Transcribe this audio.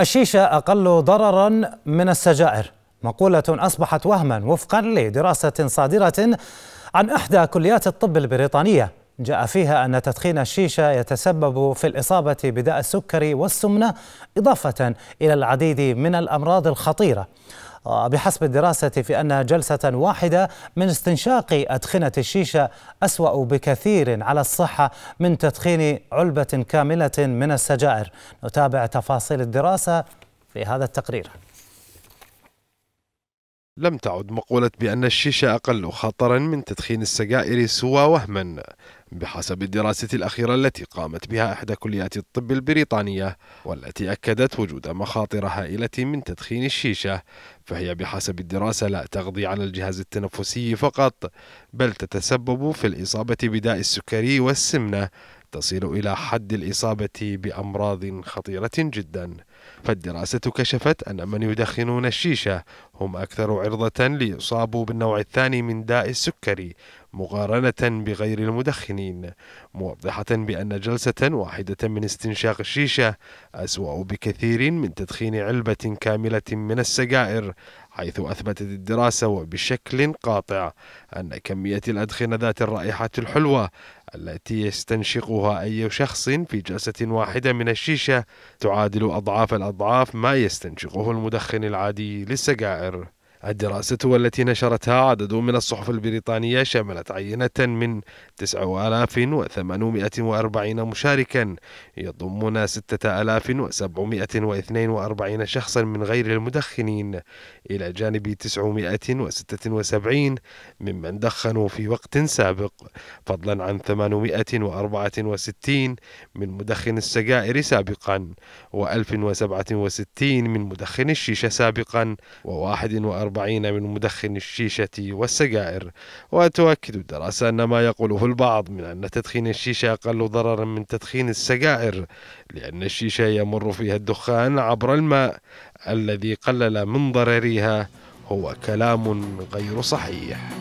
الشيشة أقل ضررا من السجائر مقولة أصبحت وهما وفقا لدراسة صادرة عن إحدى كليات الطب البريطانية جاء فيها أن تدخين الشيشة يتسبب في الإصابة بداء السكري والسمنة إضافة إلى العديد من الأمراض الخطيرة آه، بحسب الدراسة في أن جلسة واحدة من استنشاق أدخنة الشيشة أسوأ بكثير على الصحة من تدخين علبة كاملة من السجائر نتابع تفاصيل الدراسة في هذا التقرير لم تعد مقولة بأن الشيشة أقل خطرا من تدخين السجائر سوى وهما بحسب الدراسة الأخيرة التي قامت بها إحدى كليات الطب البريطانية والتي أكدت وجود مخاطر هائلة من تدخين الشيشة فهي بحسب الدراسة لا تقضي على الجهاز التنفسي فقط بل تتسبب في الإصابة بداء السكري والسمنة تصل إلى حد الإصابة بأمراض خطيرة جدا فالدراسة كشفت أن من يدخنون الشيشة هم أكثر عرضة ليصابوا بالنوع الثاني من داء السكري مقارنة بغير المدخنين موضحة بأن جلسة واحدة من استنشاق الشيشة أسوأ بكثير من تدخين علبة كاملة من السجائر حيث أثبتت الدراسة وبشكل قاطع أن كمية الأدخنة ذات الرائحة الحلوة التي يستنشقها أي شخص في جلسة واحدة من الشيشة تعادل أضعاف الأضعاف ما يستنشقه المدخن العادي للسجائر الدراسة والتي نشرتها عدد من الصحف البريطانية شملت عينة من 9840 مشاركا يضمون 6742 شخصا من غير المدخنين إلى جانب 976 ممن دخنوا في وقت سابق فضلا عن 864 من مدخن السجائر سابقا و1067 من مدخن الشيشة سابقا و41 الأربعين من مدخن الشيشة والسجائر وتؤكد الدراسة أن ما يقوله البعض من أن تدخين الشيشة أقل ضررا من تدخين السجائر لأن الشيشة يمر فيها الدخان عبر الماء الذي قلل من ضررها هو كلام غير صحيح